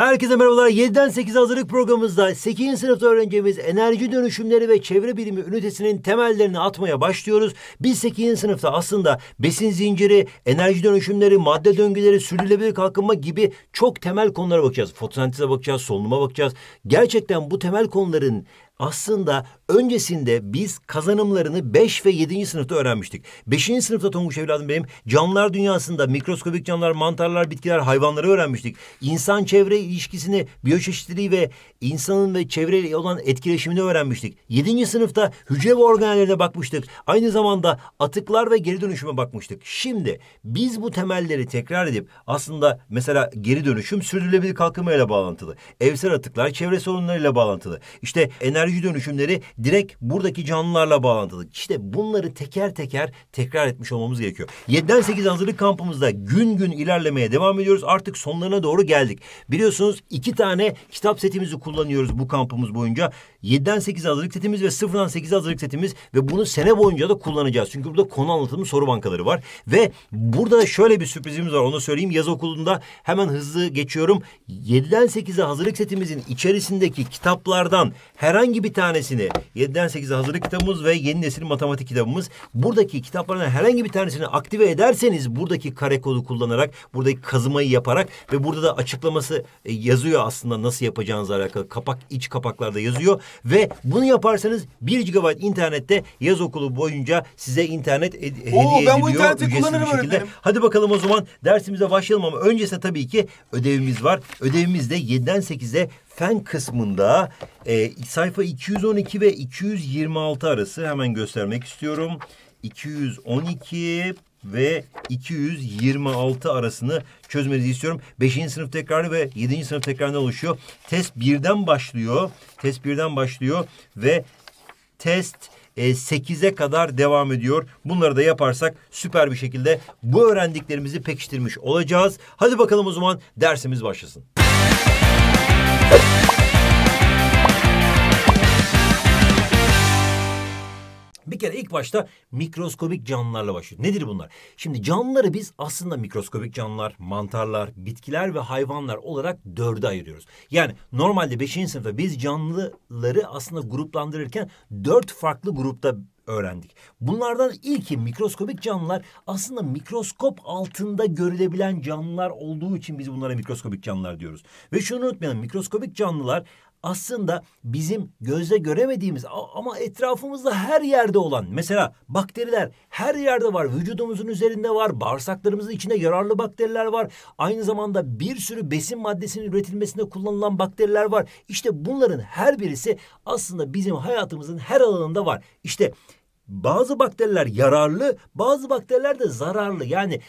Herkese merhabalar. 7'den 8 hazırlık programımızda 8. sınıfta öğreneceğimiz enerji dönüşümleri ve çevre bilimi ünitesinin temellerini atmaya başlıyoruz. Biz 8. sınıfta aslında besin zinciri, enerji dönüşümleri, madde döngüleri, sürdürülebilir kalkınma gibi çok temel konulara bakacağız. Fotosenteze bakacağız, solunuma bakacağız. Gerçekten bu temel konuların aslında Öncesinde biz kazanımlarını 5 ve 7. sınıfta öğrenmiştik. 5. sınıfta Tonguç evladım benim canlılar dünyasında mikroskobik canlılar, mantarlar, bitkiler, hayvanları öğrenmiştik. İnsan çevre ilişkisini, biyoçeşitliliği ve insanın ve çevreyle olan etkileşimini öğrenmiştik. 7. sınıfta hücre ve organellerine bakmıştık. Aynı zamanda atıklar ve geri dönüşüme bakmıştık. Şimdi biz bu temelleri tekrar edip aslında mesela geri dönüşüm sürdürülebilir kalkınmayla bağlantılı. Evsel atıklar çevre sorunlarıyla bağlantılı. İşte enerji dönüşümleri direkt buradaki canlılarla bağlantılı. İşte bunları teker teker tekrar etmiş olmamız gerekiyor. 7'den 8 hazırlık kampımızda gün gün ilerlemeye devam ediyoruz. Artık sonlarına doğru geldik. Biliyorsunuz iki tane kitap setimizi kullanıyoruz bu kampımız boyunca. 7'den 8 hazırlık setimiz ve 0'dan 8 hazırlık setimiz ve bunu sene boyunca da kullanacağız. Çünkü burada konu anlatımı soru bankaları var. Ve burada şöyle bir sürprizimiz var onu söyleyeyim. Yaz okulunda hemen hızlı geçiyorum. 7'den 8'e hazırlık setimizin içerisindeki kitaplardan herhangi bir tanesini 7'den 8'e hazırlık kitabımız ve yeni nesil matematik kitabımız. Buradaki kitapların herhangi bir tanesini aktive ederseniz buradaki kare kodu kullanarak, buradaki kazımayı yaparak ve burada da açıklaması e, yazıyor aslında nasıl yapacağınızla alakalı. Kapak, iç kapaklarda yazıyor ve bunu yaparsanız 1 GB internette yaz okulu boyunca size internet ed- Oo, hediye ediliyor. Ben bu interneti kullanırım şekilde. Hadi bakalım o zaman dersimize başlayalım ama öncesinde tabii ki ödevimiz var. Ödevimiz de 7'den 8'e fen kısmında e, sayfa 212 ve 226 arası hemen göstermek istiyorum. 212 ve 226 arasını çözmenizi istiyorum. 5. sınıf tekrarı ve 7. sınıf tekrarında oluşuyor. Test 1'den başlıyor. Test 1'den başlıyor ve test 8'e kadar devam ediyor. Bunları da yaparsak süper bir şekilde bu öğrendiklerimizi pekiştirmiş olacağız. Hadi bakalım o zaman dersimiz başlasın. Bir kere ilk başta mikroskobik canlılarla başlıyor. Nedir bunlar? Şimdi canlıları biz aslında mikroskobik canlılar, mantarlar, bitkiler ve hayvanlar olarak dörde ayırıyoruz. Yani normalde beşinci sınıfta biz canlıları aslında gruplandırırken dört farklı grupta öğrendik. Bunlardan ilki mikroskopik canlılar aslında mikroskop altında görülebilen canlılar olduğu için biz bunlara mikroskopik canlılar diyoruz. Ve şunu unutmayalım mikroskopik canlılar aslında bizim gözle göremediğimiz ama etrafımızda her yerde olan mesela bakteriler her yerde var. Vücudumuzun üzerinde var. Bağırsaklarımızın içinde yararlı bakteriler var. Aynı zamanda bir sürü besin maddesinin üretilmesinde kullanılan bakteriler var. İşte bunların her birisi aslında bizim hayatımızın her alanında var. İşte bazı bakteriler yararlı, bazı bakteriler de zararlı. Yani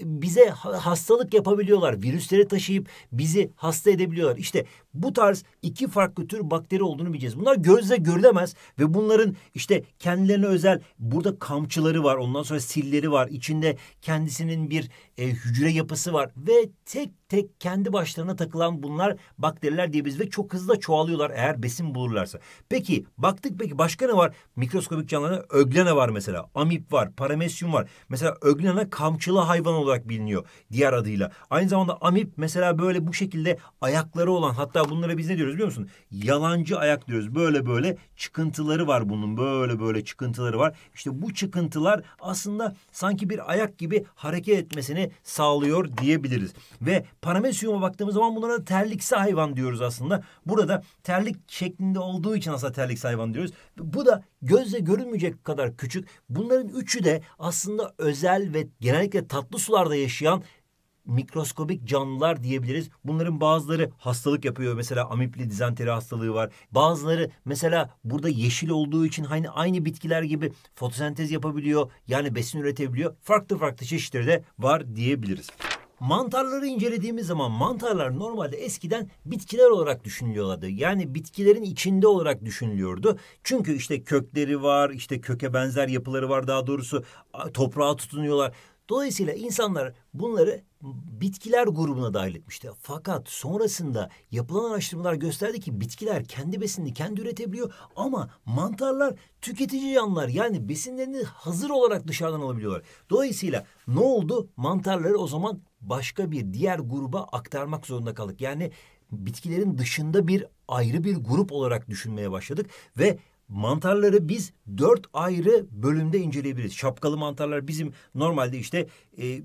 bize hastalık yapabiliyorlar. Virüsleri taşıyıp bizi hasta edebiliyorlar. İşte bu tarz iki farklı tür bakteri olduğunu bileceğiz. Bunlar gözle görülemez ve bunların işte kendilerine özel burada kamçıları var. Ondan sonra silleri var. içinde kendisinin bir e, hücre yapısı var ve tek tek kendi başlarına takılan bunlar bakteriler diyebiliriz ve çok hızlı çoğalıyorlar eğer besin bulurlarsa. Peki baktık peki başka ne var? Mikroskobik canlıların öglena var mesela. Amip var, paramesyum var. Mesela öglena kamçılı hayvan olarak biliniyor diğer adıyla. Aynı zamanda amip mesela böyle bu şekilde ayakları olan hatta bunlara biz ne diyoruz biliyor musun? Yalancı ayak diyoruz. Böyle böyle çıkıntıları var bunun. Böyle böyle çıkıntıları var. İşte bu çıkıntılar aslında sanki bir ayak gibi hareket etmesini sağlıyor diyebiliriz. Ve paramesyuma baktığımız zaman bunlara da terliksi hayvan diyoruz aslında. Burada terlik şeklinde olduğu için aslında terliksi hayvan diyoruz. Bu da gözle görünmeyecek kadar küçük. Bunların üçü de aslında özel ve genellikle tatlı sularda yaşayan mikroskobik canlılar diyebiliriz. Bunların bazıları hastalık yapıyor. Mesela amipli dizenteri hastalığı var. Bazıları mesela burada yeşil olduğu için aynı hani aynı bitkiler gibi fotosentez yapabiliyor. Yani besin üretebiliyor. Farklı farklı çeşitleri de var diyebiliriz. Mantarları incelediğimiz zaman mantarlar normalde eskiden bitkiler olarak düşünülüyorlardı. Yani bitkilerin içinde olarak düşünülüyordu. Çünkü işte kökleri var, işte köke benzer yapıları var daha doğrusu toprağa tutunuyorlar. Dolayısıyla insanlar bunları bitkiler grubuna dahil etmişti. Fakat sonrasında yapılan araştırmalar gösterdi ki bitkiler kendi besinini kendi üretebiliyor ama mantarlar tüketici canlılar yani besinlerini hazır olarak dışarıdan alabiliyorlar. Dolayısıyla ne oldu? Mantarları o zaman başka bir diğer gruba aktarmak zorunda kaldık. Yani bitkilerin dışında bir ayrı bir grup olarak düşünmeye başladık ve mantarları biz dört ayrı bölümde inceleyebiliriz. Şapkalı mantarlar bizim normalde işte e,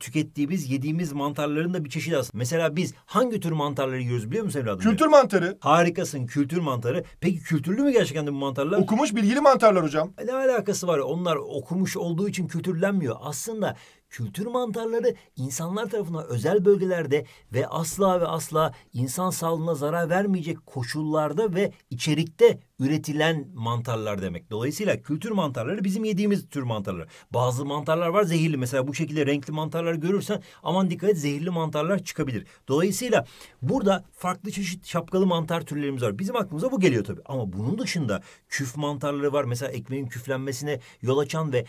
tükettiğimiz, yediğimiz mantarların da bir çeşidi aslında. Mesela biz hangi tür mantarları yiyoruz biliyor musun evladım? Kültür mantarı. Harikasın kültür mantarı. Peki kültürlü mü gerçekten de bu mantarlar? Okumuş bilgili mantarlar hocam. E, ne alakası var? Onlar okumuş olduğu için kültürlenmiyor. Aslında kültür mantarları insanlar tarafından özel bölgelerde ve asla ve asla insan sağlığına zarar vermeyecek koşullarda ve içerikte üretilen mantarlar demek. Dolayısıyla kültür mantarları bizim yediğimiz tür mantarlar. Bazı mantarlar var zehirli. Mesela bu şey şekilde renkli mantarlar görürsen aman dikkat et zehirli mantarlar çıkabilir. Dolayısıyla burada farklı çeşit şapkalı mantar türlerimiz var. Bizim aklımıza bu geliyor tabii. Ama bunun dışında küf mantarları var. Mesela ekmeğin küflenmesine yol açan ve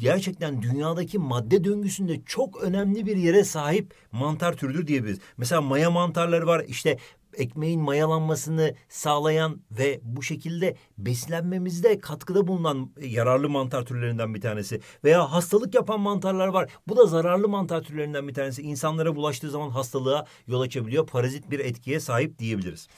gerçekten dünyadaki madde döngüsünde çok önemli bir yere sahip mantar türüdür diyebiliriz. Mesela maya mantarları var. İşte ekmeğin mayalanmasını sağlayan ve bu şekilde beslenmemizde katkıda bulunan e, yararlı mantar türlerinden bir tanesi. Veya hastalık yapan mantarlar var. Bu da zararlı mantar türlerinden bir tanesi. İnsanlara bulaştığı zaman hastalığa yol açabiliyor. Parazit bir etkiye sahip diyebiliriz.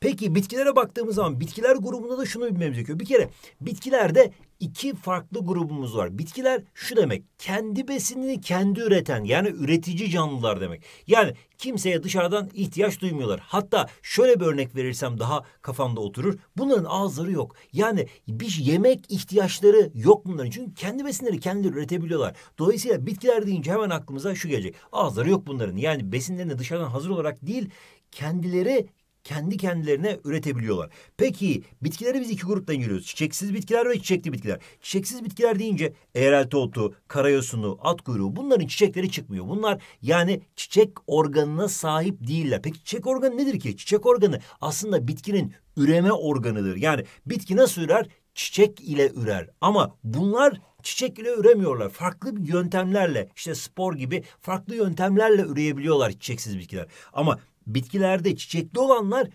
Peki bitkilere baktığımız zaman bitkiler grubunda da şunu bilmemiz gerekiyor. Bir kere bitkilerde iki farklı grubumuz var. Bitkiler şu demek kendi besinini kendi üreten yani üretici canlılar demek. Yani kimseye dışarıdan ihtiyaç duymuyorlar. Hatta şöyle bir örnek verirsem daha kafamda oturur. Bunların ağızları yok. Yani bir yemek ihtiyaçları yok bunların. Çünkü kendi besinleri kendileri üretebiliyorlar. Dolayısıyla bitkiler deyince hemen aklımıza şu gelecek. Ağızları yok bunların. Yani besinlerini dışarıdan hazır olarak değil kendileri kendi kendilerine üretebiliyorlar. Peki bitkileri biz iki grupta görüyoruz. Çiçeksiz bitkiler ve çiçekli bitkiler. Çiçeksiz bitkiler deyince eğrelti otu, karayosunu, at kuyruğu bunların çiçekleri çıkmıyor. Bunlar yani çiçek organına sahip değiller. Peki çiçek organı nedir ki? Çiçek organı aslında bitkinin üreme organıdır. Yani bitki nasıl ürer? Çiçek ile ürer. Ama bunlar çiçek ile üremiyorlar. Farklı yöntemlerle işte spor gibi farklı yöntemlerle üreyebiliyorlar çiçeksiz bitkiler. Ama Bitkilerde çiçekli olanlar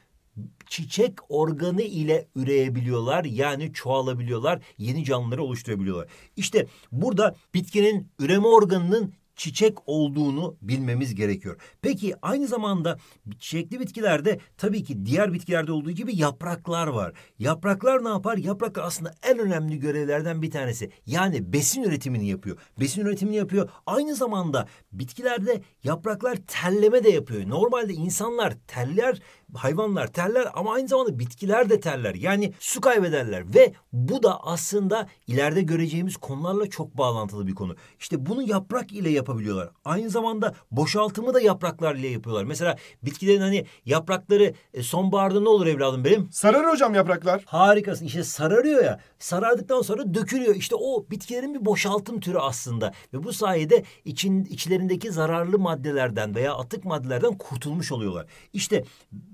çiçek organı ile üreyebiliyorlar. Yani çoğalabiliyorlar. Yeni canlıları oluşturabiliyorlar. İşte burada bitkinin üreme organının çiçek olduğunu bilmemiz gerekiyor. Peki aynı zamanda çiçekli bitkilerde tabii ki diğer bitkilerde olduğu gibi yapraklar var. Yapraklar ne yapar? Yaprak aslında en önemli görevlerden bir tanesi. Yani besin üretimini yapıyor. Besin üretimini yapıyor. Aynı zamanda bitkilerde yapraklar terleme de yapıyor. Normalde insanlar terler hayvanlar terler ama aynı zamanda bitkiler de terler. Yani su kaybederler ve bu da aslında ileride göreceğimiz konularla çok bağlantılı bir konu. İşte bunu yaprak ile yapabiliyorlar. Aynı zamanda boşaltımı da yapraklar ile yapıyorlar. Mesela bitkilerin hani yaprakları e, sonbaharda ne olur evladım benim? Sarar hocam yapraklar. Harikasın. işte sararıyor ya. Sarardıktan sonra dökülüyor. İşte o bitkilerin bir boşaltım türü aslında. Ve bu sayede için, içlerindeki zararlı maddelerden veya atık maddelerden kurtulmuş oluyorlar. İşte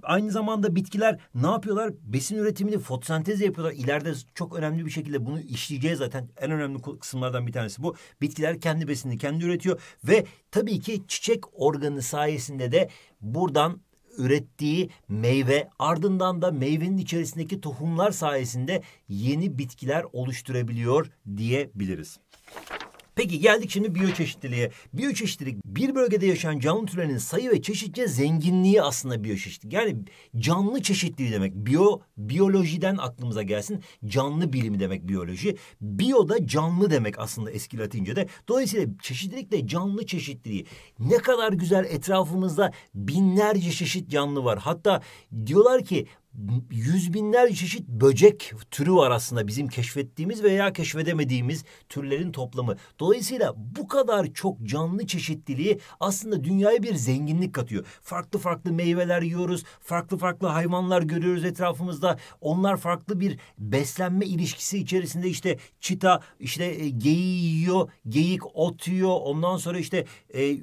aynı zamanda bitkiler ne yapıyorlar? Besin üretimini fotosentez yapıyorlar. İleride çok önemli bir şekilde bunu işleyeceğiz zaten. En önemli kısımlardan bir tanesi bu. Bitkiler kendi besini kendi üretiyor ve tabii ki çiçek organı sayesinde de buradan ürettiği meyve ardından da meyvenin içerisindeki tohumlar sayesinde yeni bitkiler oluşturabiliyor diyebiliriz. Peki geldik şimdi biyoçeşitliliğe. Biyoçeşitlilik bir bölgede yaşayan canlı türlerinin sayı ve çeşitçe zenginliği aslında biyoçeşitlilik. Yani canlı çeşitliliği demek. Bio biyolojiden aklımıza gelsin. Canlı bilimi demek biyoloji. Bio da canlı demek aslında eski Latince'de. Dolayısıyla çeşitlilik de canlı çeşitliliği. Ne kadar güzel etrafımızda binlerce çeşit canlı var. Hatta diyorlar ki yüz binler çeşit böcek türü var aslında bizim keşfettiğimiz veya keşfedemediğimiz türlerin toplamı. Dolayısıyla bu kadar çok canlı çeşitliliği aslında dünyaya bir zenginlik katıyor. Farklı farklı meyveler yiyoruz, farklı farklı hayvanlar görüyoruz etrafımızda. Onlar farklı bir beslenme ilişkisi içerisinde işte çita, işte e, geyiği yiyor, geyik ot yiyor. Ondan sonra işte e,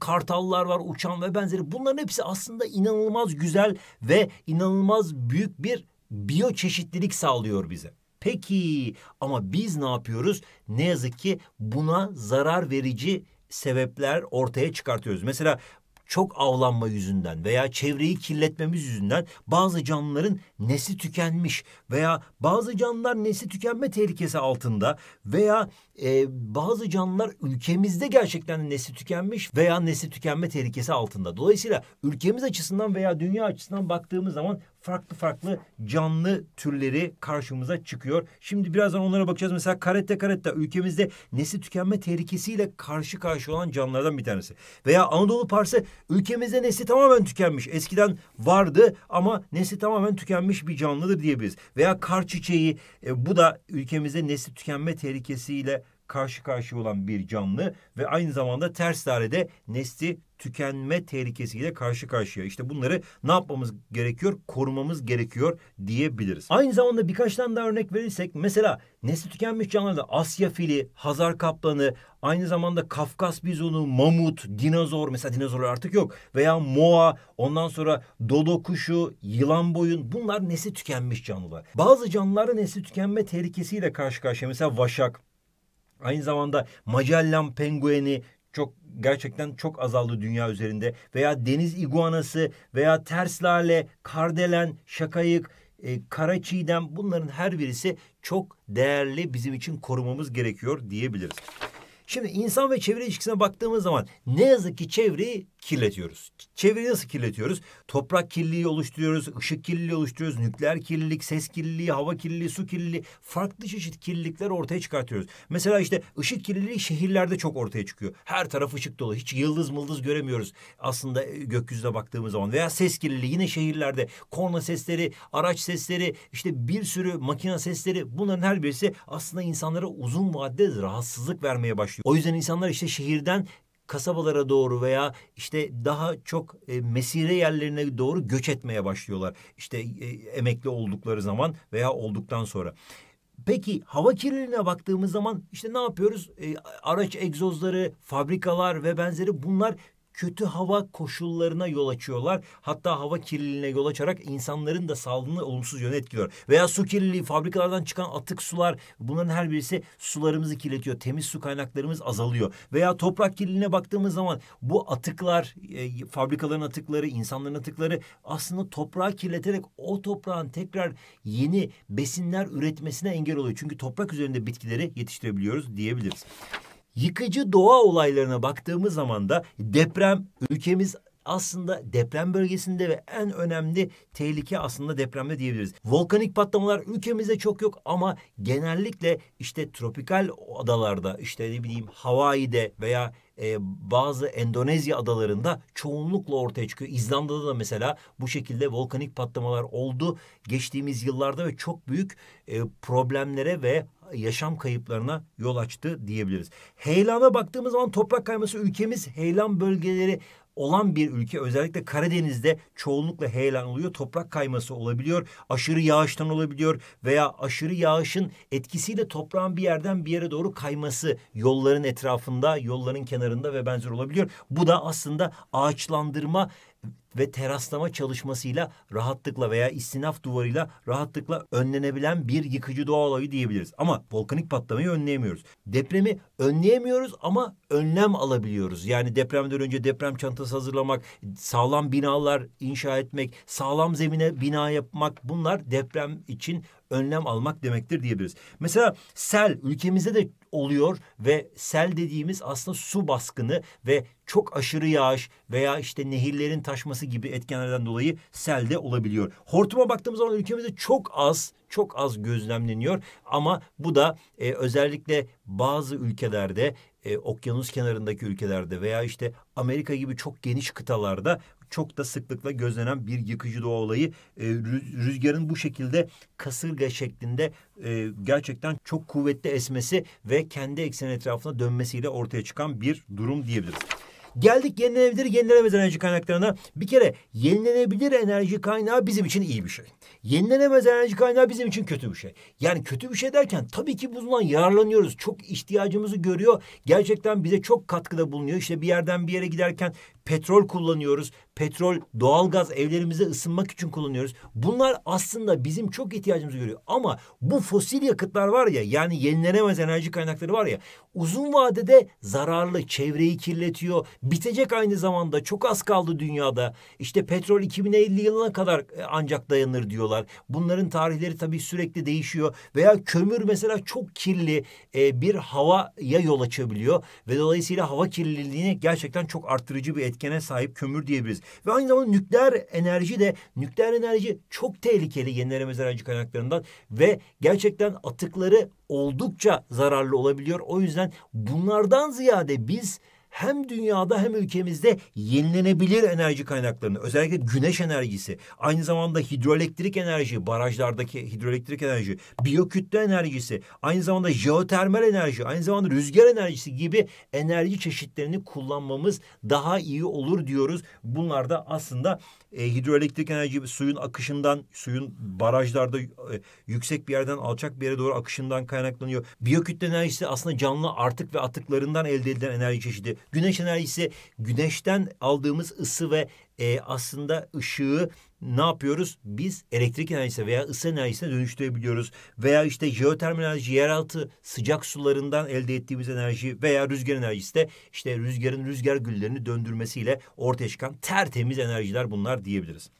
kartallar var, uçan ve benzeri. Bunların hepsi aslında inanılmaz güzel ve inanılmaz büyük bir biyoçeşitlilik sağlıyor bize. Peki ama biz ne yapıyoruz? Ne yazık ki buna zarar verici sebepler ortaya çıkartıyoruz. Mesela çok avlanma yüzünden veya çevreyi kirletmemiz yüzünden bazı canlıların nesli tükenmiş veya bazı canlılar nesli tükenme tehlikesi altında veya e, bazı canlılar ülkemizde gerçekten nesli tükenmiş veya nesli tükenme tehlikesi altında. Dolayısıyla ülkemiz açısından veya dünya açısından baktığımız zaman farklı farklı canlı türleri karşımıza çıkıyor. Şimdi birazdan onlara bakacağız. Mesela karette karette ülkemizde nesli tükenme tehlikesiyle karşı karşı olan canlılardan bir tanesi. Veya Anadolu Parsı ülkemizde nesli tamamen tükenmiş. Eskiden vardı ama nesli tamamen tükenmiş bir canlıdır diyebiliriz. Veya kar çiçeği e, bu da ülkemizde nesli tükenme tehlikesiyle karşı karşıya olan bir canlı ve aynı zamanda ters dairede nesli tükenme tehlikesiyle karşı karşıya. İşte bunları ne yapmamız gerekiyor? Korumamız gerekiyor diyebiliriz. Aynı zamanda birkaç tane daha örnek verirsek mesela nesli tükenmiş canlılarda Asya fili, Hazar kaplanı, aynı zamanda Kafkas bizonu, mamut, dinozor mesela dinozorlar artık yok veya moa, ondan sonra dodo kuşu, yılan boyun bunlar nesli tükenmiş canlılar. Bazı canlıların nesli tükenme tehlikesiyle karşı karşıya mesela vaşak, Aynı zamanda Magellan pengueni çok gerçekten çok azaldı dünya üzerinde. Veya deniz iguanası veya terslerle kardelen, şakayık, e, kara bunların her birisi çok değerli bizim için korumamız gerekiyor diyebiliriz. Şimdi insan ve çevre ilişkisine baktığımız zaman ne yazık ki çevreyi kirletiyoruz. Çevreyi nasıl kirletiyoruz? Toprak kirliliği oluşturuyoruz, ışık kirliliği oluşturuyoruz, nükleer kirlilik, ses kirliliği, hava kirliliği, su kirliliği, farklı çeşit kirlilikler ortaya çıkartıyoruz. Mesela işte ışık kirliliği şehirlerde çok ortaya çıkıyor. Her taraf ışık dolu, hiç yıldız mıldız göremiyoruz aslında e, gökyüzüne baktığımız zaman. Veya ses kirliliği yine şehirlerde korna sesleri, araç sesleri, işte bir sürü makine sesleri bunların her birisi aslında insanlara uzun vadede rahatsızlık vermeye başlıyor. O yüzden insanlar işte şehirden kasabalara doğru veya işte daha çok e, mesire yerlerine doğru göç etmeye başlıyorlar. İşte e, emekli oldukları zaman veya olduktan sonra. Peki hava kirliliğine baktığımız zaman işte ne yapıyoruz? E, araç egzozları, fabrikalar ve benzeri bunlar kötü hava koşullarına yol açıyorlar. Hatta hava kirliliğine yol açarak insanların da sağlığını olumsuz yöne etkiliyor. Veya su kirliliği, fabrikalardan çıkan atık sular bunların her birisi sularımızı kirletiyor. Temiz su kaynaklarımız azalıyor. Veya toprak kirliliğine baktığımız zaman bu atıklar, e, fabrikaların atıkları, insanların atıkları aslında toprağı kirleterek o toprağın tekrar yeni besinler üretmesine engel oluyor. Çünkü toprak üzerinde bitkileri yetiştirebiliyoruz diyebiliriz. Yıkıcı doğa olaylarına baktığımız zaman da deprem ülkemiz aslında deprem bölgesinde ve en önemli tehlike aslında depremde diyebiliriz. Volkanik patlamalar ülkemizde çok yok ama genellikle işte tropikal adalarda işte ne bileyim Hawaii'de veya e, bazı Endonezya adalarında çoğunlukla ortaya çıkıyor. İzlanda'da da mesela bu şekilde volkanik patlamalar oldu geçtiğimiz yıllarda ve çok büyük e, problemlere ve yaşam kayıplarına yol açtı diyebiliriz. Heylana baktığımız zaman toprak kayması ülkemiz heyelan bölgeleri olan bir ülke özellikle Karadeniz'de çoğunlukla heyelan oluyor. Toprak kayması olabiliyor, aşırı yağıştan olabiliyor veya aşırı yağışın etkisiyle toprağın bir yerden bir yere doğru kayması yolların etrafında, yolların kenarında ve benzer olabiliyor. Bu da aslında ağaçlandırma ve teraslama çalışmasıyla rahatlıkla veya istinaf duvarıyla rahatlıkla önlenebilen bir yıkıcı doğa olayı diyebiliriz. Ama volkanik patlamayı önleyemiyoruz. Depremi önleyemiyoruz ama önlem alabiliyoruz. Yani depremden önce deprem çantası hazırlamak, sağlam binalar inşa etmek, sağlam zemine bina yapmak bunlar deprem için önlem almak demektir diyebiliriz. Mesela sel ülkemizde de oluyor ve sel dediğimiz aslında su baskını ve çok aşırı yağış veya işte nehirlerin taşması gibi etkenlerden dolayı sel de olabiliyor. Hortuma baktığımız zaman ülkemizde çok az çok az gözlemleniyor ama bu da e, özellikle bazı ülkelerde e, okyanus kenarındaki ülkelerde veya işte Amerika gibi çok geniş kıtalarda çok da sıklıkla gözlenen bir yıkıcı doğa olayı. E, rüzgarın bu şekilde kasırga şeklinde e, gerçekten çok kuvvetli esmesi ve kendi eksen etrafına dönmesiyle ortaya çıkan bir durum diyebiliriz. Geldik yenilenebilir, yenilenemez enerji kaynaklarına. Bir kere yenilenebilir enerji kaynağı bizim için iyi bir şey. Yenilenemez enerji kaynağı bizim için kötü bir şey. Yani kötü bir şey derken tabii ki bundan yararlanıyoruz. Çok ihtiyacımızı görüyor. Gerçekten bize çok katkıda bulunuyor. İşte bir yerden bir yere giderken petrol kullanıyoruz petrol, doğalgaz evlerimize ısınmak için kullanıyoruz. Bunlar aslında bizim çok ihtiyacımızı görüyor. Ama bu fosil yakıtlar var ya yani yenilenemez enerji kaynakları var ya uzun vadede zararlı, çevreyi kirletiyor. Bitecek aynı zamanda çok az kaldı dünyada. İşte petrol 2050 yılına kadar e, ancak dayanır diyorlar. Bunların tarihleri tabii sürekli değişiyor. Veya kömür mesela çok kirli e, bir havaya yol açabiliyor. Ve dolayısıyla hava kirliliğini gerçekten çok arttırıcı bir etkene sahip kömür diyebiliriz. Ve aynı zamanda nükleer enerji de nükleer enerji çok tehlikeli yenilemez enerji kaynaklarından ve gerçekten atıkları oldukça zararlı olabiliyor. O yüzden bunlardan ziyade biz hem dünyada hem ülkemizde yenilenebilir enerji kaynaklarını özellikle güneş enerjisi, aynı zamanda hidroelektrik enerji, barajlardaki hidroelektrik enerji, biyokütle enerjisi, aynı zamanda jeotermal enerji, aynı zamanda rüzgar enerjisi gibi enerji çeşitlerini kullanmamız daha iyi olur diyoruz. Bunlar da aslında e, hidroelektrik enerji suyun akışından, suyun barajlarda e, yüksek bir yerden alçak bir yere doğru akışından kaynaklanıyor. Biyokütle enerjisi aslında canlı artık ve atıklarından elde edilen enerji çeşidi. Güneş enerjisi güneşten aldığımız ısı ve e, aslında ışığı ne yapıyoruz? Biz elektrik enerjisi veya ısı enerjisine dönüştürebiliyoruz. Veya işte jeotermal enerji, yeraltı sıcak sularından elde ettiğimiz enerji veya rüzgar enerjisi de işte rüzgarın rüzgar güllerini döndürmesiyle ortaya çıkan tertemiz enerjiler bunlar diyebiliriz.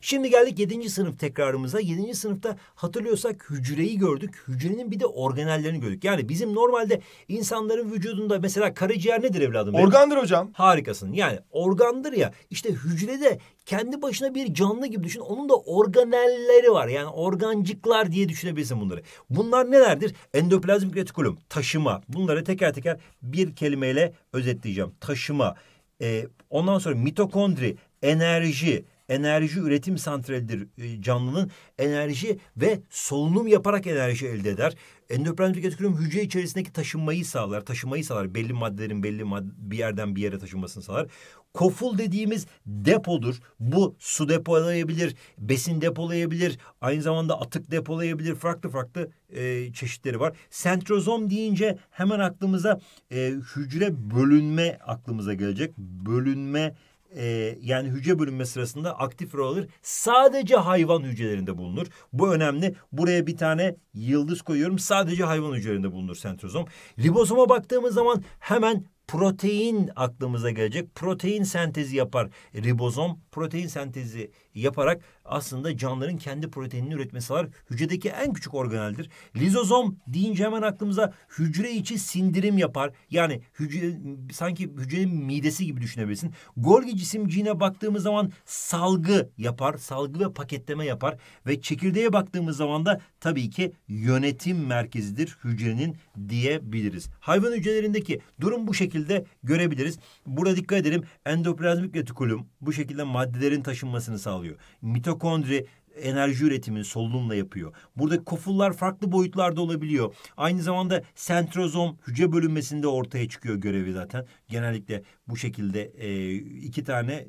Şimdi geldik 7. sınıf tekrarımıza. 7. sınıfta hatırlıyorsak hücreyi gördük. Hücrenin bir de organellerini gördük. Yani bizim normalde insanların vücudunda mesela karaciğer nedir evladım? Benim? Organdır hocam. Harikasın. Yani organdır ya. İşte hücrede kendi başına bir canlı gibi düşün. Onun da organelleri var. Yani organcıklar diye düşünebilirsin bunları. Bunlar nelerdir? Endoplazmik retikulum, taşıma. Bunları teker teker bir kelimeyle özetleyeceğim. Taşıma. Ee, ondan sonra mitokondri, enerji, enerji üretim santralidir e, canlının. Enerji ve solunum yaparak enerji elde eder. Endoplazmik etkülüm hücre içerisindeki taşınmayı sağlar. Taşımayı sağlar. Belli maddelerin belli mad bir yerden bir yere taşınmasını sağlar. Koful dediğimiz depodur. Bu su depolayabilir, besin depolayabilir, aynı zamanda atık depolayabilir. Farklı farklı e, çeşitleri var. Sentrozom deyince hemen aklımıza e, hücre bölünme aklımıza gelecek. Bölünme e, yani hücre bölünme sırasında aktif rol alır. Sadece hayvan hücrelerinde bulunur. Bu önemli. Buraya bir tane yıldız koyuyorum. Sadece hayvan hücrelerinde bulunur sentrozom. Ribozoma baktığımız zaman hemen protein aklımıza gelecek. Protein sentezi yapar ribozom. Protein sentezi yaparak aslında canlıların kendi proteinini üretmesi var. Hücredeki en küçük organeldir. Lizozom deyince hemen aklımıza hücre içi sindirim yapar. Yani hücre, sanki hücrenin midesi gibi düşünebilirsin. Golgi cisimciğine baktığımız zaman salgı yapar. Salgı ve paketleme yapar. Ve çekirdeğe baktığımız zaman da tabii ki yönetim merkezidir hücrenin diyebiliriz. Hayvan hücrelerindeki durum bu şekilde görebiliriz. Burada dikkat edelim endoplazmik retikulum bu şekilde maddelerin taşınmasını sağlıyor alıyor. Mitokondri enerji üretimini solunumla yapıyor. Burada kofullar farklı boyutlarda olabiliyor. Aynı zamanda sentrozom hücre bölünmesinde ortaya çıkıyor görevi zaten. Genellikle bu şekilde e, iki tane e,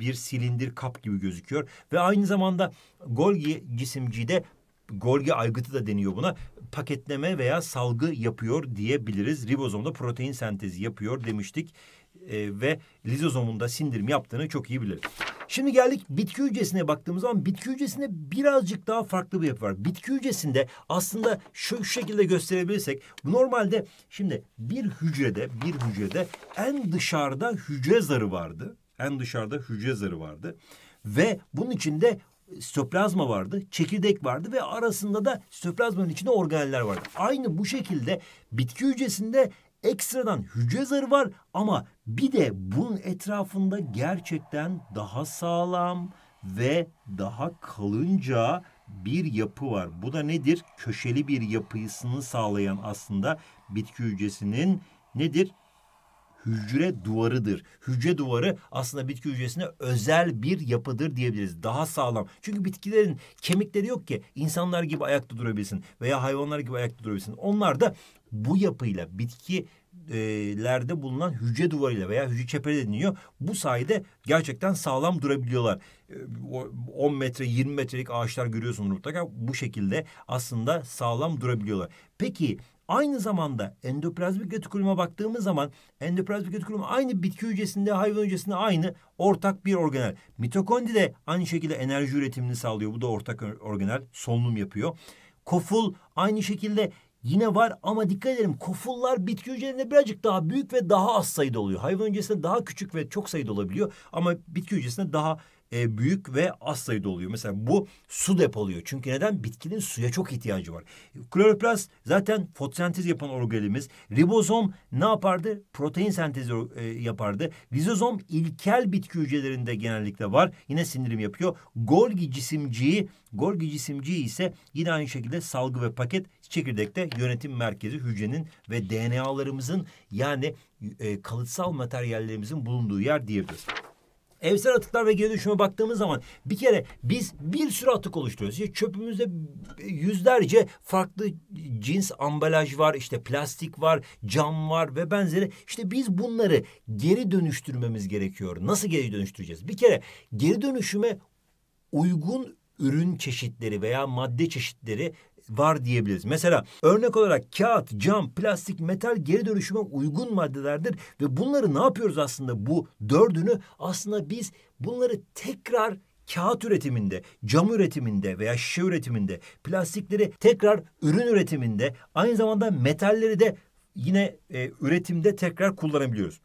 bir silindir kap gibi gözüküyor. Ve aynı zamanda Golgi cisimcide Golgi aygıtı da deniyor buna. Paketleme veya salgı yapıyor diyebiliriz. Ribozomda protein sentezi yapıyor demiştik e, ve lizozomunda sindirim yaptığını çok iyi biliriz. Şimdi geldik bitki hücresine baktığımız zaman bitki hücresinde birazcık daha farklı bir yapı var. Bitki hücresinde aslında şu, şu şekilde gösterebilirsek normalde şimdi bir hücrede bir hücrede en dışarıda hücre zarı vardı. En dışarıda hücre zarı vardı ve bunun içinde sitoplazma vardı, çekirdek vardı ve arasında da sitoplazmanın içinde organeller vardı. Aynı bu şekilde bitki hücresinde ekstradan hücre zarı var ama bir de bunun etrafında gerçekten daha sağlam ve daha kalınca bir yapı var. Bu da nedir? Köşeli bir yapısını sağlayan aslında bitki hücresinin nedir? hücre duvarıdır. Hücre duvarı aslında bitki hücresine özel bir yapıdır diyebiliriz. Daha sağlam. Çünkü bitkilerin kemikleri yok ki insanlar gibi ayakta durabilsin veya hayvanlar gibi ayakta durabilsin. Onlar da bu yapıyla bitkilerde bulunan hücre duvarıyla veya hücre çeperi deniliyor. Bu sayede gerçekten sağlam durabiliyorlar. 10 ee, metre 20 metrelik ağaçlar görüyorsunuz mutlaka bu şekilde aslında sağlam durabiliyorlar. Peki Aynı zamanda endoplazmik retikuluma baktığımız zaman endoplazmik retikulum aynı bitki hücresinde, hayvan hücresinde aynı ortak bir organel. Mitokondri de aynı şekilde enerji üretimini sağlıyor. Bu da ortak organel, solunum yapıyor. Koful aynı şekilde yine var ama dikkat edelim kofullar bitki hücrelerinde birazcık daha büyük ve daha az sayıda oluyor. Hayvan hücresinde daha küçük ve çok sayıda olabiliyor ama bitki hücresinde daha e, büyük ve az sayıda oluyor. Mesela bu su depoluyor. Çünkü neden? Bitkinin suya çok ihtiyacı var. Kloroplast zaten fotosentez yapan organelimiz. Ribozom ne yapardı? Protein sentezi e, yapardı. Lizozom ilkel bitki hücrelerinde genellikle var. Yine sindirim yapıyor. Golgi cisimciği, Golgi cisimciği ise yine aynı şekilde salgı ve paket çekirdekte yönetim merkezi hücrenin ve DNA'larımızın yani e, kalıtsal materyallerimizin bulunduğu yer diyebiliriz. Evsel atıklar ve geri dönüşüme baktığımız zaman bir kere biz bir sürü atık oluşturuyoruz. İşte çöpümüzde yüzlerce farklı cins ambalaj var, işte plastik var, cam var ve benzeri. İşte biz bunları geri dönüştürmemiz gerekiyor. Nasıl geri dönüştüreceğiz? Bir kere geri dönüşüme uygun ürün çeşitleri veya madde çeşitleri var diyebiliriz. Mesela örnek olarak kağıt, cam, plastik, metal geri dönüşüme uygun maddelerdir ve bunları ne yapıyoruz aslında bu dördünü? Aslında biz bunları tekrar kağıt üretiminde, cam üretiminde veya şişe üretiminde, plastikleri tekrar ürün üretiminde, aynı zamanda metalleri de yine e, üretimde tekrar kullanabiliyoruz.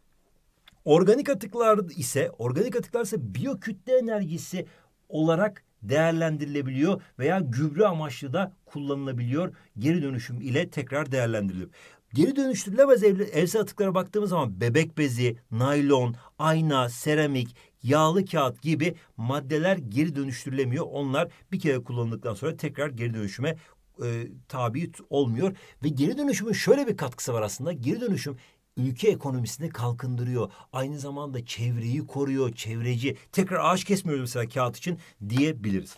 Organik atıklar ise, organik atıklar ise biyokütle enerjisi olarak değerlendirilebiliyor veya gübre amaçlı da kullanılabiliyor. Geri dönüşüm ile tekrar değerlendirilip Geri dönüştürülemez ev, evsel atıklara baktığımız zaman bebek bezi, naylon, ayna, seramik, yağlı kağıt gibi maddeler geri dönüştürülemiyor. Onlar bir kere kullanıldıktan sonra tekrar geri dönüşüme e, tabi olmuyor ve geri dönüşümün şöyle bir katkısı var aslında. Geri dönüşüm ülke ekonomisini kalkındırıyor. Aynı zamanda çevreyi koruyor, çevreci. Tekrar ağaç kesmiyoruz mesela kağıt için diyebiliriz.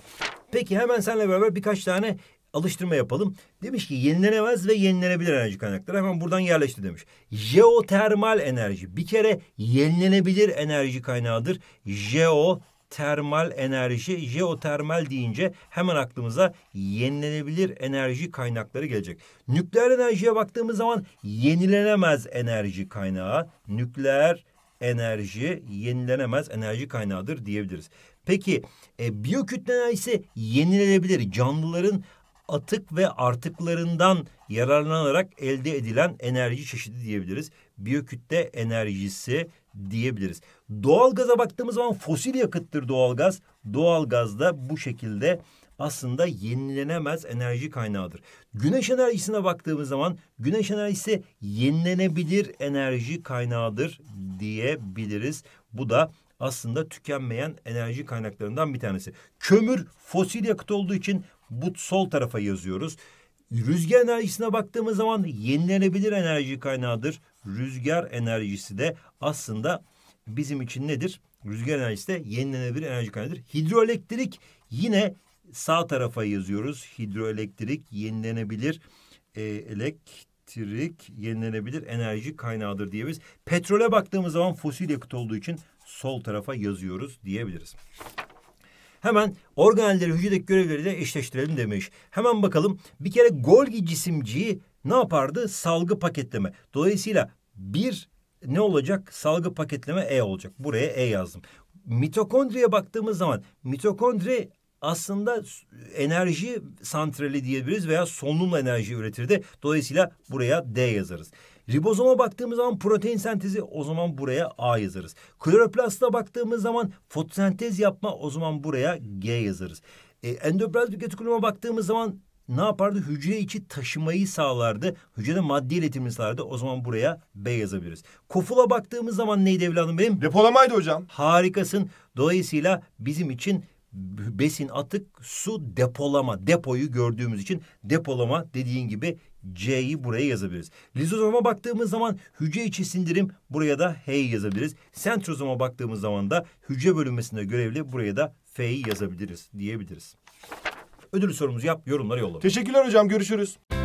Peki hemen seninle beraber birkaç tane alıştırma yapalım. Demiş ki yenilenemez ve yenilenebilir enerji kaynakları. Hemen buradan yerleşti demiş. Jeotermal enerji bir kere yenilenebilir enerji kaynağıdır. Jeo termal enerji, jeotermal deyince hemen aklımıza yenilenebilir enerji kaynakları gelecek. Nükleer enerjiye baktığımız zaman yenilenemez enerji kaynağı, nükleer enerji yenilenemez enerji kaynağıdır diyebiliriz. Peki e, biyokütle ise yenilenebilir. Canlıların atık ve artıklarından yararlanarak elde edilen enerji çeşidi diyebiliriz. Biyokütle enerjisi diyebiliriz. Doğalgaza baktığımız zaman fosil yakıttır doğalgaz. Doğalgaz da bu şekilde aslında yenilenemez enerji kaynağıdır. Güneş enerjisine baktığımız zaman güneş enerjisi yenilenebilir enerji kaynağıdır diyebiliriz. Bu da aslında tükenmeyen enerji kaynaklarından bir tanesi. Kömür fosil yakıt olduğu için bu sol tarafa yazıyoruz. Rüzgar enerjisine baktığımız zaman yenilenebilir enerji kaynağıdır. Rüzgar enerjisi de aslında bizim için nedir? Rüzgar enerjisi de yenilenebilir enerji kaynağıdır. Hidroelektrik yine sağ tarafa yazıyoruz. Hidroelektrik yenilenebilir e, elektrik yenilenebilir enerji kaynağıdır diyebiliriz. Petrole baktığımız zaman fosil yakıt olduğu için sol tarafa yazıyoruz diyebiliriz. Hemen organelleri hücredeki görevleriyle eşleştirelim demiş. Hemen bakalım bir kere Golgi cisimciği ne yapardı? Salgı paketleme. Dolayısıyla bir ne olacak? Salgı paketleme E olacak. Buraya E yazdım. Mitokondriye baktığımız zaman mitokondri aslında enerji santrali diyebiliriz veya solunumla enerji üretirdi. Dolayısıyla buraya D yazarız. Ribozoma baktığımız zaman protein sentezi o zaman buraya A yazarız. Kloroplasta baktığımız zaman fotosentez yapma o zaman buraya G yazarız. E, endoplazmik retikuluma baktığımız zaman ne yapardı? Hücre içi taşımayı sağlardı. Hücrede maddi iletimini sağlardı. O zaman buraya B yazabiliriz. Kofula baktığımız zaman neydi evladım benim? Depolamaydı hocam. Harikasın. Dolayısıyla bizim için besin atık su depolama depoyu gördüğümüz için depolama dediğin gibi C'yi buraya yazabiliriz. Lizozoma baktığımız zaman hücre içi sindirim buraya da H'yi yazabiliriz. Sentrozoma baktığımız zaman da hücre bölünmesinde görevli buraya da F'yi yazabiliriz diyebiliriz. Ödül sorumuzu yap, yorumları yolla. Teşekkürler hocam, görüşürüz.